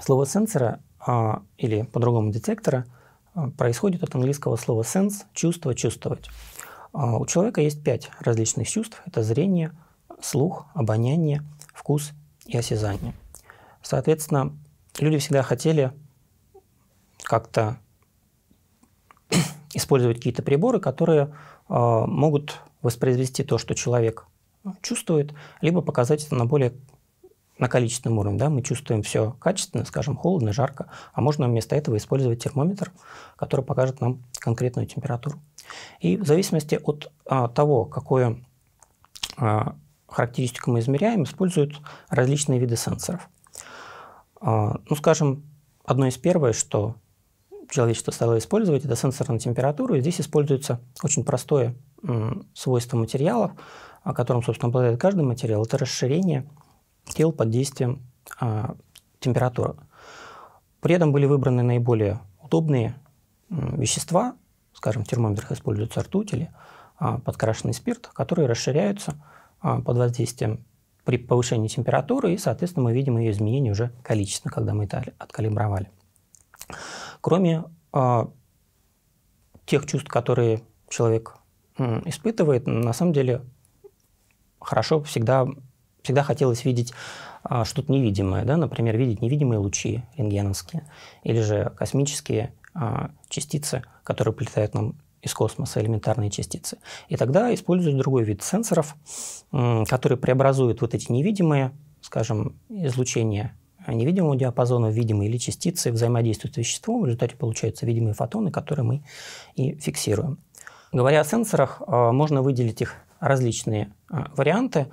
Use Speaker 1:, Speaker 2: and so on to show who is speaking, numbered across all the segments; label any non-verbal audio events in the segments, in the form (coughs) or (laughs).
Speaker 1: Слово сенсора а, или по-другому детектора а, происходит от английского слова sense – чувство, чувствовать. А, у человека есть пять различных чувств – это зрение, слух, обоняние, вкус и осязание. Соответственно, люди всегда хотели как-то (coughs) использовать какие-то приборы, которые могут воспроизвести то, что человек чувствует, либо показать это на более на количественном уровне, да, мы чувствуем все качественно, скажем, холодно, жарко, а можно вместо этого использовать термометр, который покажет нам конкретную температуру. И в зависимости от а, того, какую а, характеристику мы измеряем, используют различные виды сенсоров. А, ну, скажем, одно из первых, что человечество стало использовать, это сенсор на температуру, и здесь используется очень простое м, свойство материалов, о котором, собственно, обладает каждый материал, это расширение – тел под действием а, температуры. При этом были выбраны наиболее удобные м, вещества, скажем, в термометрах используются ртуть или а, подкрашенный спирт, которые расширяются а, под воздействием при повышении температуры, и, соответственно, мы видим ее изменение уже количественно, когда мы это откалибровали. Кроме э, тех чувств, которые человек э, испытывает, на самом деле хорошо всегда всегда хотелось видеть а, что-то невидимое, да, например, видеть невидимые лучи рентгеновские или же космические а, частицы, которые прилетают нам из космоса, элементарные частицы. И тогда используют другой вид сенсоров, которые преобразуют вот эти невидимые, скажем, излучения а, невидимого диапазона в видимые или частицы взаимодействуют с веществом, в результате получаются видимые фотоны, которые мы и фиксируем. Говоря о сенсорах, можно выделить их различные варианты.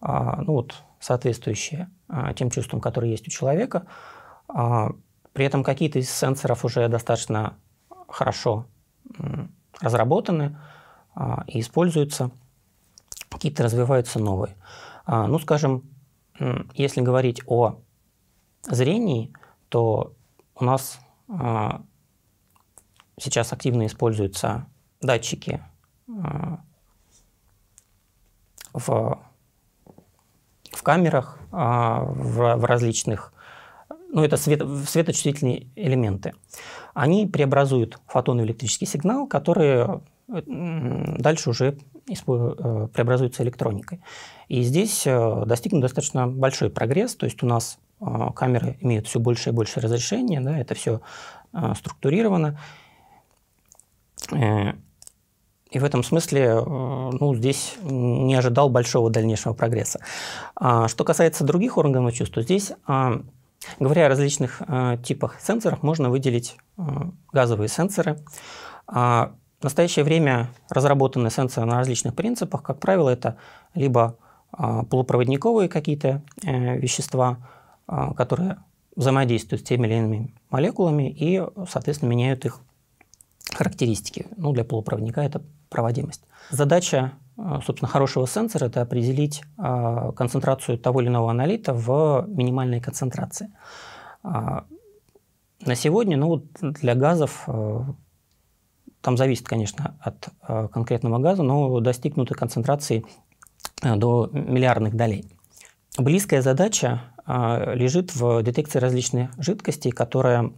Speaker 1: А, ну вот, соответствующие а, тем чувствам, которые есть у человека. А, при этом какие-то из сенсоров уже достаточно хорошо разработаны и используются, какие-то развиваются новые. Ну, скажем, если говорить о зрении, то у нас сейчас активно используются датчики в в камерах, а, в, в различных, ну, это свет, светочувствительные элементы. Они преобразуют фотоны в электрический сигнал, который э, дальше уже э, преобразуется электроникой. И здесь э, достигнут достаточно большой прогресс, то есть у нас камеры имеют все больше и больше разрешения, да, это все структурировано. И в этом смысле э, ну, здесь не ожидал большого дальнейшего прогресса. А что касается других органов чувств, то здесь, а, говоря о различных э, типах сенсоров, можно выделить э, газовые сенсоры. А, в настоящее время разработаны сенсоры на различных принципах. Как правило, это либо полупроводниковые какие-то вещества, которые взаимодействуют с теми или иными молекулами и, соответственно, меняют их характеристики. Ну, для полупроводника это проводимость. Задача, э, собственно, хорошего сенсора – это определить э, концентрацию того или иного аналита в минимальной концентрации. А, на сегодня, ну, для газов, э, там зависит, конечно, от конкретного газа, но достигнуты концентрации до миллиардных долей. Близкая задача лежит в детекции различных жидкостей, которая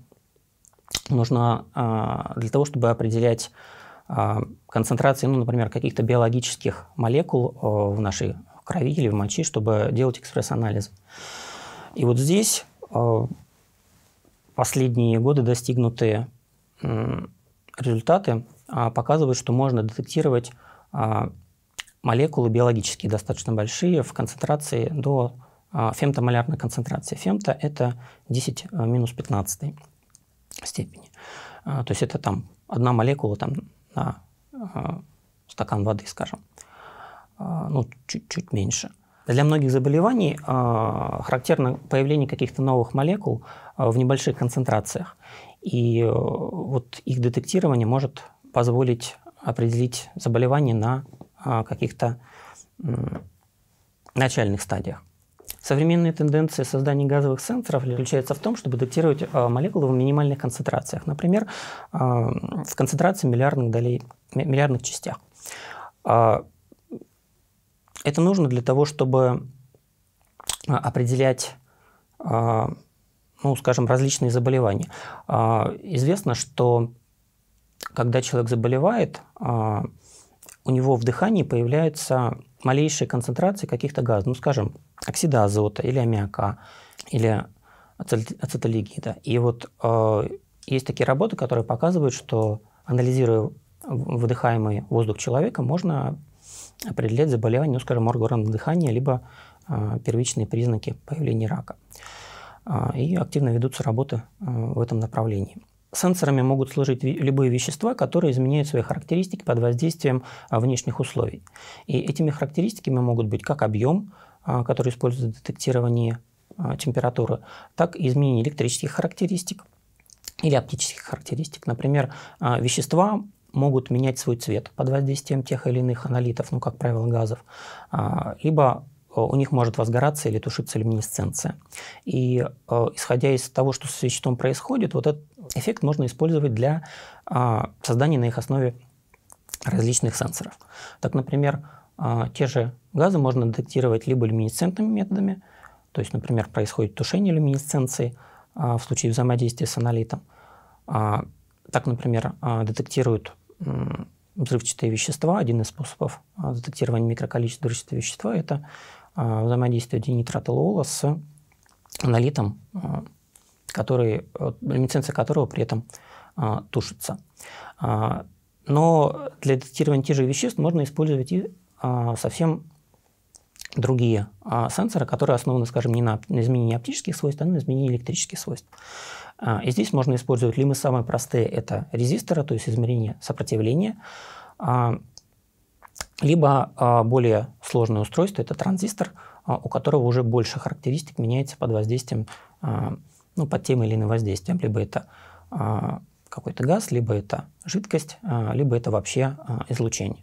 Speaker 1: нужно а, для того, чтобы определять а, концентрации, ну, например, каких-то биологических молекул а, в нашей крови или в моче, чтобы делать экспресс-анализ. И вот здесь последние годы достигнутые результаты показывают, что можно детектировать молекулы биологические достаточно большие в концентрации до фемтомолярной концентрации. Фемта – это 10 минус 15 степени. А, то есть это там одна молекула там, на а, стакан воды, скажем. А, ну, чуть-чуть меньше. Для многих заболеваний характерно появление каких-то новых молекул в небольших концентрациях. И э, вот их детектирование может позволить определить заболевание на каких-то начальных стадиях. Современные тенденции создания газовых сенсоров заключаются в том, чтобы детектировать а, молекулы в минимальных концентрациях, например, а, в концентрации миллиардных, долей, миллиардных частях. А, это нужно для того, чтобы определять, ну, скажем, различные заболевания. Известно, что когда человек заболевает, у него в дыхании появляются малейшие концентрации каких-то газов, ну, скажем, оксида азота или аммиака, или ацетальдегида. И вот э, есть такие работы, которые показывают, что анализируя выдыхаемый воздух человека, можно определять заболевание, ну, скажем, органов дыхания, либо э, первичные признаки появления рака. Э, и активно ведутся работы э, в этом направлении. Сенсорами могут служить любые вещества, которые изменяют свои характеристики под воздействием а, внешних условий. И этими характеристиками могут быть как объем, а, который используется в детектировании а, температуры, так и изменение электрических характеристик или оптических характеристик. Например, вещества могут менять свой цвет под воздействием тех или иных аналитов, ну, как правило, газов, либо у них может возгораться или тушиться люминесценция. И э, исходя из того, что с веществом происходит, вот этот эффект можно использовать для а, создания на их основе различных сенсоров. Так, например, а, те же газы можно детектировать либо люминесцентными методами, то есть, например, происходит тушение люминесценции а, в случае взаимодействия с анолитом. А, так, например, а, детектируют м, взрывчатые вещества. Один из способов а, детектирования микроколичества взрывчатых вещества – это а, взаимодействие динитрата лола с анолитом а, который, люминесценция которого при этом а, тушится. А, но для детектирования тех же веществ можно использовать и а, совсем другие а, сенсоры, которые основаны, скажем, не на, на изменении оптических свойств, а на изменении электрических свойств. А, и здесь можно использовать либо самые простые – это резисторы, то есть измерение сопротивления, а, либо а, более сложное устройство – это транзистор, а, у которого уже больше характеристик меняется под воздействием а, ну, под тем или иным воздействием. Либо это а, какой-то газ, либо это жидкость, а, либо это вообще а, излучение.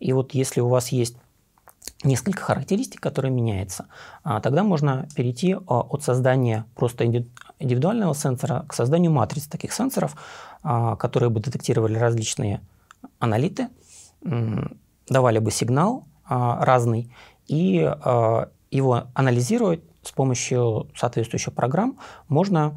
Speaker 1: И вот если у вас есть несколько характеристик, которые меняются, а, тогда можно перейти а, от создания просто индивидуального сенсора к созданию матриц таких сенсоров, а, которые бы детектировали различные аналиты, давали бы сигнал а, разный, и а, его анализировать с помощью соответствующих программ можно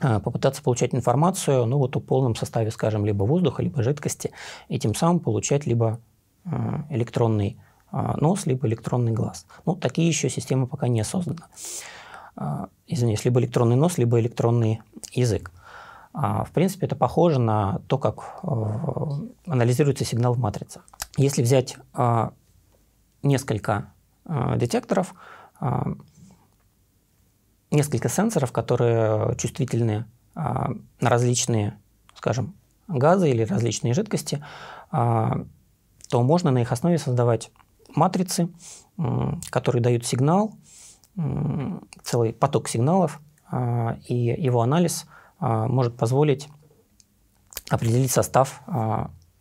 Speaker 1: э, попытаться получать информацию, ну вот о полном составе, скажем, либо воздуха, либо жидкости, и тем самым получать либо э, электронный э, нос, либо электронный глаз. Ну, такие еще системы пока не созданы. Извиняюсь, либо электронный нос, либо электронный язык. А, в принципе, это похоже на то, как анализируется сигнал в матрице. Если взять несколько детекторов, а, несколько сенсоров, которые чувствительны а, на различные, скажем, газы или различные жидкости, а, то можно на их основе создавать матрицы, которые дают сигнал, целый поток сигналов, и его анализ может позволить определить состав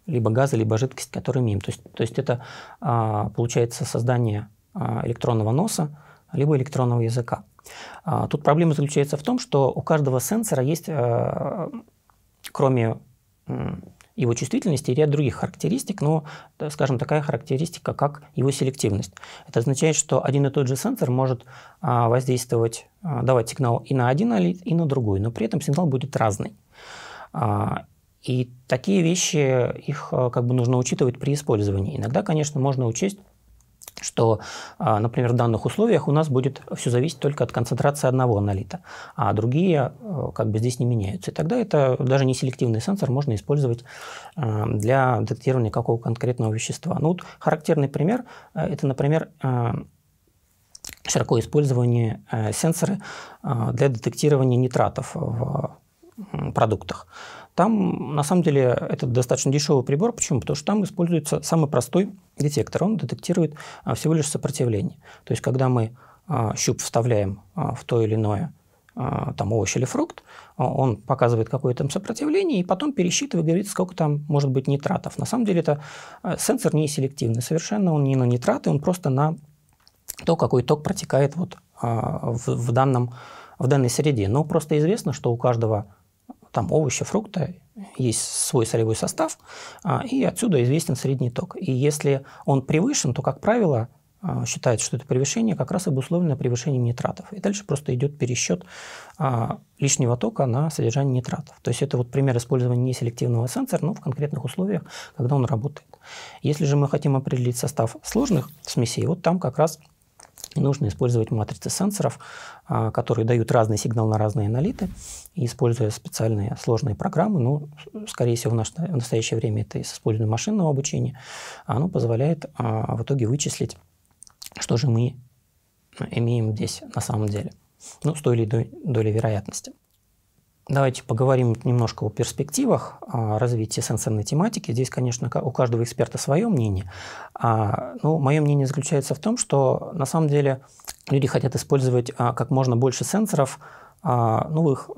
Speaker 1: либо газа, либо жидкости, который имеем. То есть, то есть это получается создание электронного носа, либо электронного языка. А, тут проблема заключается в том, что у каждого сенсора есть, э, кроме его чувствительности ряд других характеристик, но, э, скажем, такая характеристика, как его селективность. Это означает, что один и тот же сенсор может а, воздействовать, а, давать сигнал и на один и на другой, но при этом сигнал будет разный. И такие вещи, их э, как бы нужно учитывать при использовании. Иногда, конечно, можно учесть что, а, например, в данных условиях у нас будет все зависеть только от концентрации одного аналита, а другие э, как бы здесь не меняются. И тогда это даже не селективный сенсор можно использовать э, для детектирования какого конкретного вещества. Ну вот характерный пример э, – это, например, широко использование сенсоры для детектирования нитратов в продуктах. Там, на самом деле, это достаточно дешевый прибор. Почему? Потому что там используется самый простой детектор. Он детектирует а, всего лишь сопротивление. То есть, когда мы а, щуп вставляем а, в то или иное там овощ или фрукт, он показывает какое там сопротивление и потом пересчитывает, говорит, сколько там может быть нитратов. На самом деле это сенсор не селективный совершенно, он не на нитраты, он просто на то, какой ток протекает вот в, в, данном, в данной среде. Но просто известно, что у каждого там овощи, фрукты, есть свой солевой состав, а, и отсюда известен средний ток. И если он превышен, то, как правило, а, считается, что это превышение как раз обусловлено превышением нитратов. И дальше просто идет пересчет а, лишнего тока на содержание нитратов. То есть это вот пример использования неселективного сенсора, но в конкретных условиях, когда он работает. Если же мы хотим определить состав сложных смесей, вот там как раз нужно использовать матрицы сенсоров, а, которые дают разный сигнал на разные аналиты, используя специальные сложные программы. Ну, скорее всего, в, наше, в настоящее время это из использования машинного обучения. Оно позволяет а, в итоге вычислить, что же мы ну, имеем здесь на самом деле, ну, с той или иной долей вероятности. Давайте поговорим немножко о перспективах развития сенсорной тематики. Здесь, конечно, у каждого эксперта свое мнение. А, но ну, мое мнение заключается в том, что на самом деле люди хотят использовать а, как можно больше сенсоров а, ну, в их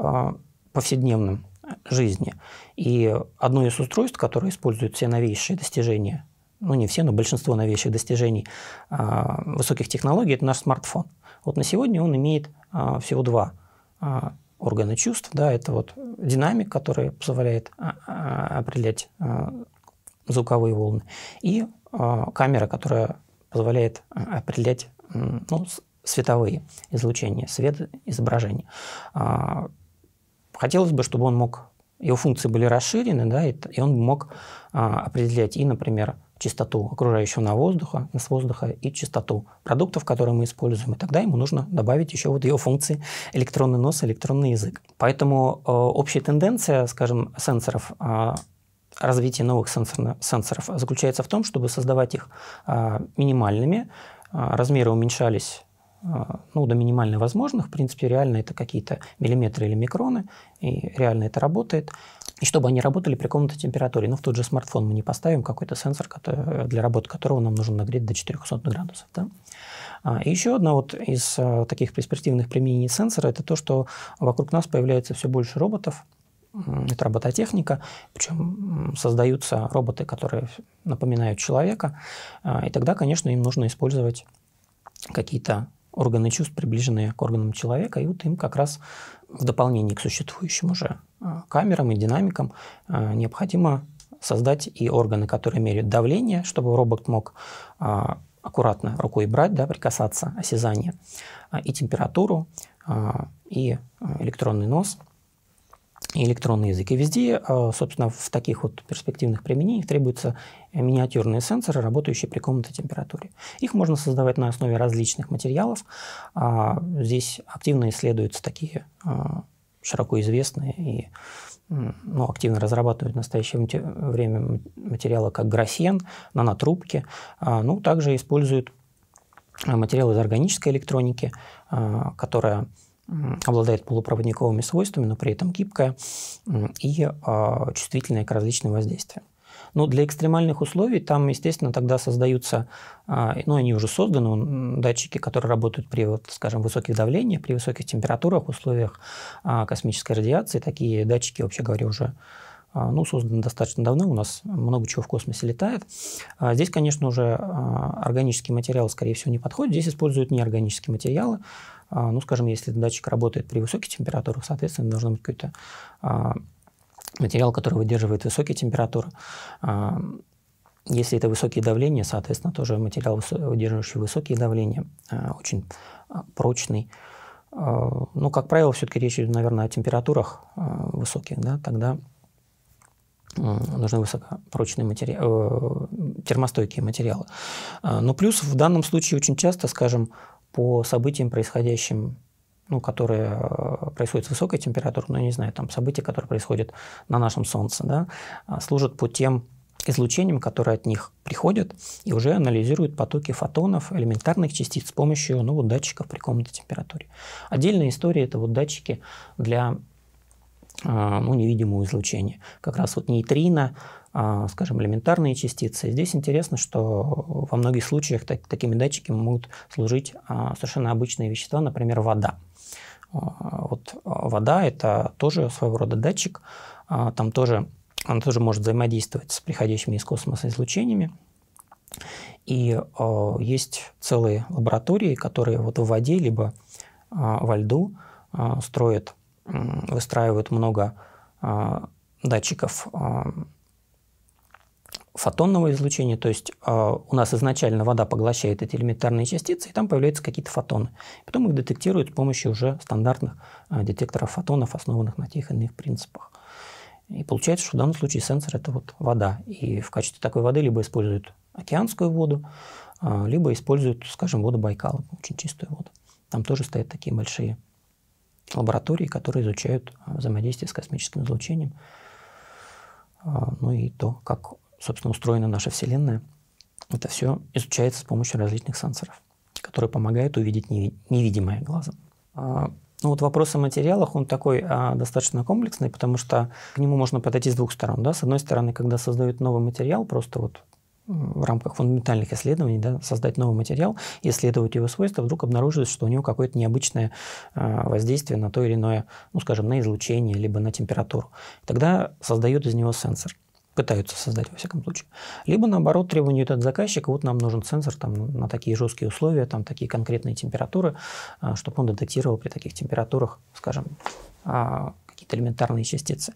Speaker 1: повседневном жизни. И одно из устройств, которое использует все новейшие достижения, ну не все, но большинство новейших достижений высоких технологий, это наш смартфон. Вот на сегодня он имеет всего два органы чувств, да, это вот динамик, который позволяет а, а, определять а, звуковые волны, и камера, которая позволяет определять ну, световые излучения, свет изображения. Хотелось бы, чтобы он мог, его функции были расширены, да, и он мог определять и, например, чистоту окружающего на воздуха, с воздуха и чистоту продуктов, которые мы используем. И тогда ему нужно добавить еще вот ее функции электронный нос, электронный язык. Поэтому э, общая тенденция, скажем, сенсоров э, развитие новых сенсорно- сенсоров заключается в том, чтобы создавать их э, минимальными, э, размеры уменьшались э, ну, до минимально возможных. В принципе, реально это какие-то миллиметры или микроны, и реально это работает и чтобы они работали при комнатной температуре. Но ну, в тот же смартфон мы не поставим какой-то сенсор, который, э, для работы которого нам нужно нагреть до 400 градусов. Да? А, и еще одна вот из а, таких перспективных применений сенсора – это то, что вокруг нас появляется все больше роботов, это робототехника, причем создаются роботы, которые напоминают человека, а, и тогда, конечно, им нужно использовать какие-то органы чувств, приближенные к органам человека, и вот им как раз в дополнение к существующим уже э, камерам и динамикам э, необходимо создать и органы, которые меряют давление, чтобы робот мог э, аккуратно рукой брать, да, прикасаться, осязание, и температуру, и электронный нос – и электронный язык. И везде, а, собственно, в таких вот перспективных применениях требуются миниатюрные сенсоры, работающие при комнатной температуре. Их можно создавать на основе различных материалов. А, здесь активно исследуются такие а, широко известные и ну, активно разрабатывают в настоящее время материалы, как графен, нанотрубки. Ну, также используют материалы из органической электроники, которая обладает полупроводниковыми свойствами, но при этом гибкая и а, чувствительная к различным воздействиям. Но для экстремальных условий там, естественно, тогда создаются, а, ну, они уже созданы, датчики, которые работают при, вот, скажем, высоких давлениях, при высоких температурах, условиях а, космической радиации. Такие датчики, вообще говоря, уже а, ну, создан достаточно давно, у нас много чего в космосе летает. А, здесь, конечно, уже а, органический материал, скорее всего, не подходит. Здесь используют неорганические материалы. Ну, скажем, если датчик работает при высоких температурах, соответственно, должен быть какой-то материал, который выдерживает высокие температуры. Если это высокие давления, соответственно, тоже материал, выдерживающий высокие давления, очень прочный. Ну, как правило, все-таки речь идет, наверное, о температурах высоких, да, тогда Э, нужны высокопрочные материалы, э, термостойкие материалы. Э, Но ну, плюс в данном случае очень часто, скажем, по событиям, происходящим ну, которые происходят с высокой температурой, ну, я не знаю, там события, которые происходят на нашем Солнце, да, служат по тем излучениям, которые от них приходят, и уже анализируют потоки фотонов, элементарных частиц с помощью ну, вот, датчиков при комнатной температуре. Отдельная история – это вот датчики для а, ну, невидимого излучения. Как раз вот нейтрино, а, скажем, элементарные частицы. Здесь интересно, что во многих случаях так, такими датчиками могут служить а, совершенно обычные вещества, например, вода. Вот вода – это тоже своего рода датчик, там тоже, она тоже может взаимодействовать с приходящими из космоса излучениями. И э, есть целые лаборатории, которые вот в воде либо э, во льду э, строят выстраивают много а, датчиков а, фотонного излучения, то есть э, у нас изначально вода поглощает эти элементарные частицы, и там появляются какие-то фотоны. Потом их детектируют с помощью уже стандартных э, детекторов фотонов, основанных на тех иных принципах. И получается, что в данном случае сенсор – это вот вода. И в качестве такой воды либо используют океанскую воду, э, либо используют, скажем, воду Байкала, очень чистую воду. Там тоже стоят такие большие лаборатории, которые изучают а, взаимодействие с космическим излучением, а, ну и то, как, собственно, устроена наша Вселенная. Это все изучается с помощью различных сенсоров, которые помогают увидеть невидимое глазом. А, ну вот вопрос о материалах, он такой а, достаточно комплексный, потому что к нему можно подойти с двух сторон. Да? С одной стороны, когда создают новый материал, просто вот в рамках фундаментальных исследований да, создать новый материал исследовать его свойства, вдруг обнаруживается, что у него какое-то необычное э, воздействие на то или иное, ну, скажем, на излучение, либо на температуру. Тогда создают из него сенсор. Пытаются создать, во всяком случае. Либо, наоборот, требования идут от заказчика, вот нам нужен сенсор там, на такие жесткие условия, там такие конкретные температуры, э, чтобы он детектировал при таких температурах, скажем, а, какие-то элементарные частицы.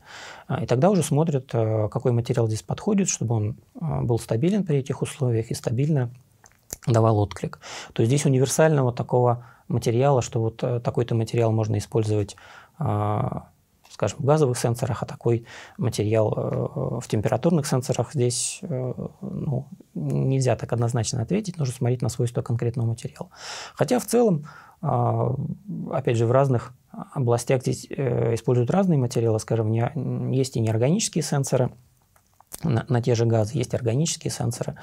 Speaker 1: А, и тогда уже смотрят, э, какой материал здесь подходит, чтобы он э, был стабилен при этих условиях и стабильно давал отклик. То есть здесь универсального такого материала, что вот э, такой-то материал можно использовать скажем, в газовых сенсорах, а такой материал в температурных сенсорах здесь ну, нельзя так однозначно ответить, нужно смотреть на свойства конкретного материала. Хотя в целом, а, опять же, в разных областях здесь э, используют разные материалы, скажем, есть и неорганические сенсоры на, на те же газы, есть органические сенсоры.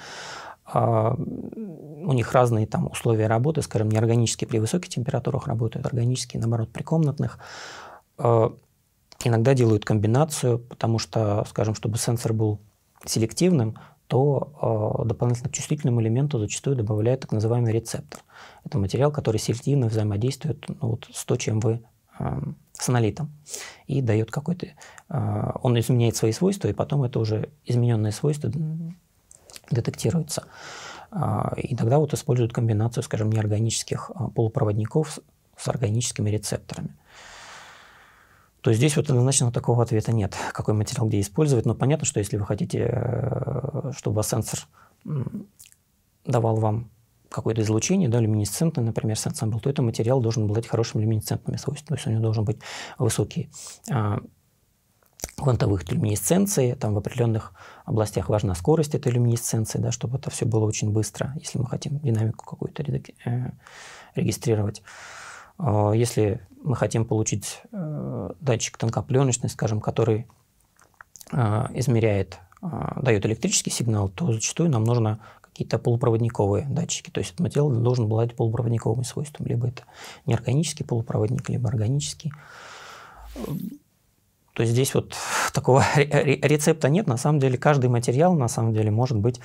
Speaker 1: А, у них разные там условия работы, скажем, неорганические при высоких температурах работают, органические, наоборот, при комнатных. А, иногда делают комбинацию, потому что, скажем, чтобы сенсор был селективным, то э, дополнительно к чувствительному элементу зачастую добавляют так называемый рецептор. Это материал, который селективно взаимодействует ну, вот, с то, чем вы э, с аналитом, и дает какой-то... Э, он изменяет свои свойства, и потом это уже измененные свойства детектируется. Э, и тогда вот используют комбинацию, скажем, неорганических э, полупроводников с, с органическими рецепторами. Э, то здесь вот однозначно такого ответа нет, какой материал где использовать. Но понятно, что если вы хотите, э, чтобы сенсор давал вам какое-то излучение, да, люминесцентный, например, сенсор был, то этот материал должен обладать хорошими люминесцентными свойствами, то есть у него должен быть высокий а, квантовых люминесценции. там в определенных областях важна скорость этой люминесценции, да, чтобы это все было очень быстро, если мы хотим динамику какую-то э, регистрировать. А, если мы хотим получить э, датчик тонкопленочный, скажем, который э, измеряет, э, дает электрический сигнал, то зачастую нам нужно какие-то полупроводниковые датчики. То есть материал должен обладать полупроводниковыми свойствами. Либо это неорганический полупроводник, либо органический. То есть здесь вот такого (laughs) рецепта нет. На самом деле каждый материал на самом деле может быть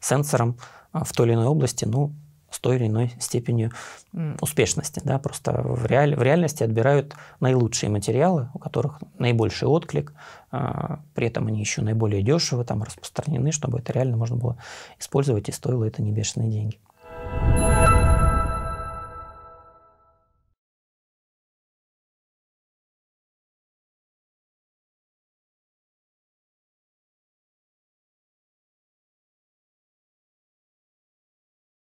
Speaker 1: сенсором в той или иной области, ну, с той или иной степенью успешности. Да? Просто в, реаль, в реальности отбирают наилучшие материалы, у которых наибольший отклик, а, при этом они еще наиболее дешево там распространены, чтобы это реально можно было использовать и стоило это не бешеные деньги.